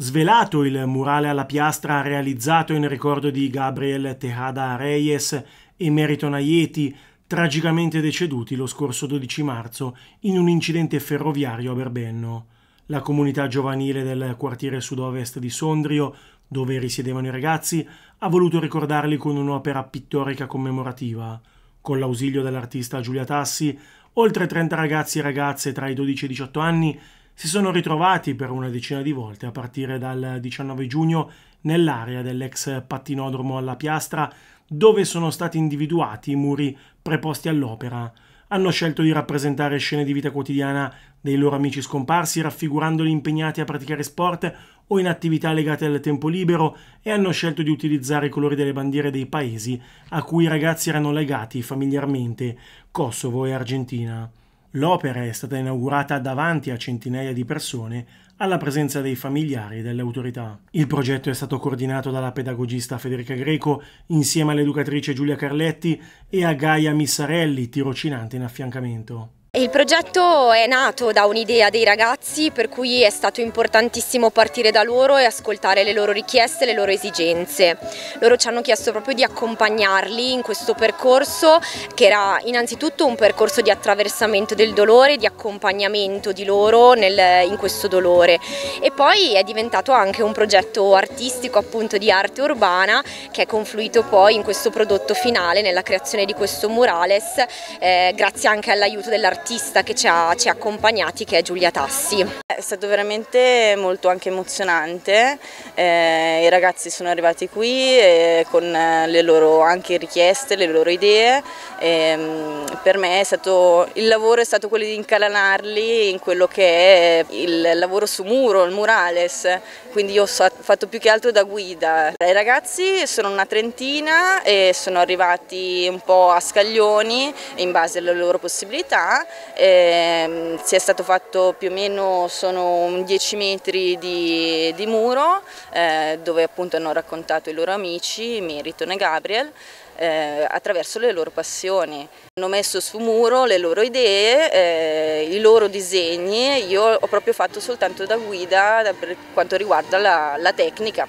Svelato il murale alla piastra realizzato in ricordo di Gabriel Tejada Reyes e Merito Naieti, tragicamente deceduti lo scorso 12 marzo in un incidente ferroviario a Berbenno. La comunità giovanile del quartiere sud-ovest di Sondrio, dove risiedevano i ragazzi, ha voluto ricordarli con un'opera pittorica commemorativa. Con l'ausilio dell'artista Giulia Tassi, oltre 30 ragazzi e ragazze tra i 12 e i 18 anni si sono ritrovati per una decina di volte a partire dal 19 giugno nell'area dell'ex pattinodromo alla Piastra dove sono stati individuati i muri preposti all'opera. Hanno scelto di rappresentare scene di vita quotidiana dei loro amici scomparsi, raffigurandoli impegnati a praticare sport o in attività legate al tempo libero e hanno scelto di utilizzare i colori delle bandiere dei paesi a cui i ragazzi erano legati familiarmente, Kosovo e Argentina. L'opera è stata inaugurata davanti a centinaia di persone alla presenza dei familiari e delle autorità. Il progetto è stato coordinato dalla pedagogista Federica Greco insieme all'educatrice Giulia Carletti e a Gaia Missarelli, tirocinante in affiancamento. Il progetto è nato da un'idea dei ragazzi per cui è stato importantissimo partire da loro e ascoltare le loro richieste, le loro esigenze. Loro ci hanno chiesto proprio di accompagnarli in questo percorso che era innanzitutto un percorso di attraversamento del dolore, di accompagnamento di loro nel, in questo dolore e poi è diventato anche un progetto artistico appunto di arte urbana che è confluito poi in questo prodotto finale nella creazione di questo murales eh, grazie anche all'aiuto dell'artista artista che ci ha, ci ha accompagnati che è Giulia Tassi. È stato veramente molto anche emozionante, eh, i ragazzi sono arrivati qui eh, con eh, le loro anche richieste, le loro idee, eh, per me stato, il lavoro è stato quello di incalanarli in quello che è il lavoro su muro, il murales, quindi io ho fatto più che altro da guida. I ragazzi sono una trentina e sono arrivati un po' a scaglioni in base alle loro possibilità ehm, si è stato fatto più o meno sono 10 metri di, di muro eh, dove appunto hanno raccontato i loro amici, Meriton e Gabriel, eh, attraverso le loro passioni. Hanno messo su muro le loro idee, eh, i loro disegni, io ho proprio fatto soltanto da guida per quanto riguarda la, la tecnica.